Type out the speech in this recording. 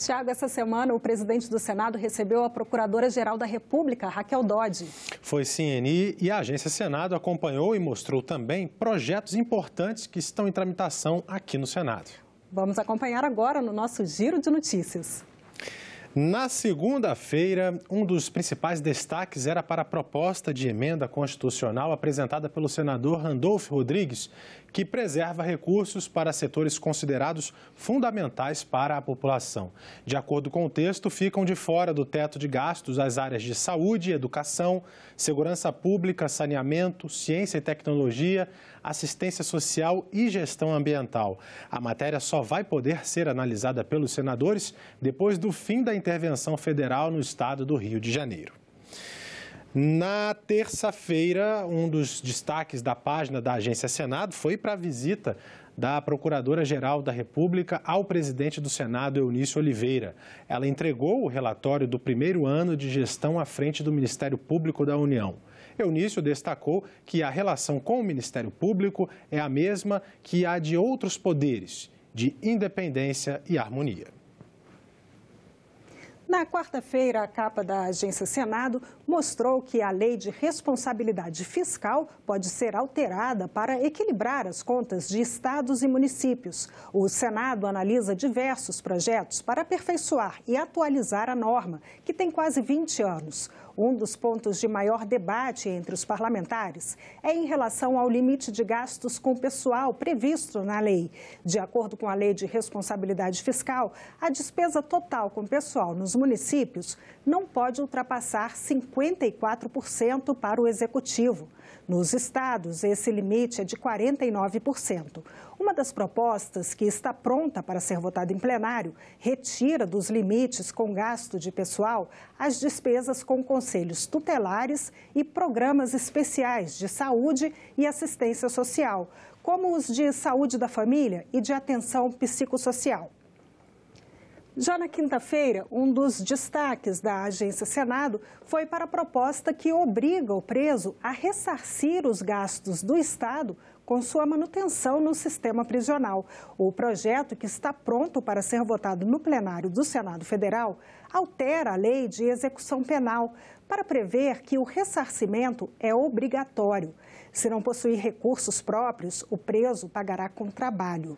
Tiago, essa semana o presidente do Senado recebeu a Procuradora-Geral da República, Raquel Dodge. Foi sim, Eni, e a agência Senado acompanhou e mostrou também projetos importantes que estão em tramitação aqui no Senado. Vamos acompanhar agora no nosso Giro de Notícias. Na segunda-feira, um dos principais destaques era para a proposta de emenda constitucional apresentada pelo senador Randolfo Rodrigues, que preserva recursos para setores considerados fundamentais para a população. De acordo com o texto, ficam de fora do teto de gastos as áreas de saúde, educação, segurança pública, saneamento, ciência e tecnologia, assistência social e gestão ambiental. A matéria só vai poder ser analisada pelos senadores depois do fim da intervenção federal no estado do Rio de Janeiro. Na terça-feira, um dos destaques da página da Agência Senado foi para a visita da Procuradora-Geral da República ao presidente do Senado, Eunício Oliveira. Ela entregou o relatório do primeiro ano de gestão à frente do Ministério Público da União. Eunício destacou que a relação com o Ministério Público é a mesma que a de outros poderes, de independência e harmonia. Na quarta-feira, a capa da agência Senado mostrou que a lei de responsabilidade fiscal pode ser alterada para equilibrar as contas de estados e municípios. O Senado analisa diversos projetos para aperfeiçoar e atualizar a norma, que tem quase 20 anos. Um dos pontos de maior debate entre os parlamentares é em relação ao limite de gastos com pessoal previsto na lei. De acordo com a Lei de Responsabilidade Fiscal, a despesa total com pessoal nos municípios não pode ultrapassar 54% para o executivo. Nos estados, esse limite é de 49%. Uma das propostas que está pronta para ser votada em plenário retira dos limites com gasto de pessoal as despesas com conselheiros conselhos tutelares e programas especiais de saúde e assistência social, como os de saúde da família e de atenção psicossocial. Já na quinta-feira, um dos destaques da Agência Senado foi para a proposta que obriga o preso a ressarcir os gastos do Estado com sua manutenção no sistema prisional. O projeto, que está pronto para ser votado no plenário do Senado Federal, altera a lei de execução penal para prever que o ressarcimento é obrigatório. Se não possuir recursos próprios, o preso pagará com trabalho.